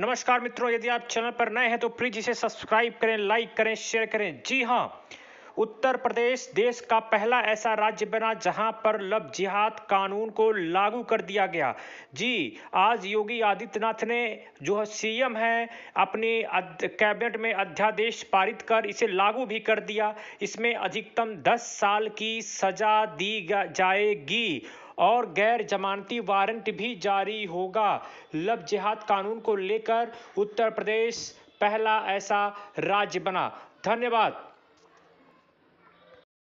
नमस्कार मित्रों यदि आप चैनल पर नए हैं तो प्लीज इसे सब्सक्राइब करें लाइक करें शेयर करें जी हाँ उत्तर प्रदेश देश का पहला ऐसा राज्य बना जहां पर लव जिहाद कानून को लागू कर दिया गया जी आज योगी आदित्यनाथ ने जो सीएम है अपने कैबिनेट में अध्यादेश पारित कर इसे लागू भी कर दिया इसमें अधिकतम 10 साल की सजा दी जाएगी और गैर जमानती वारंट भी जारी होगा लव जिहाद कानून को लेकर उत्तर प्रदेश पहला ऐसा राज्य बना धन्यवाद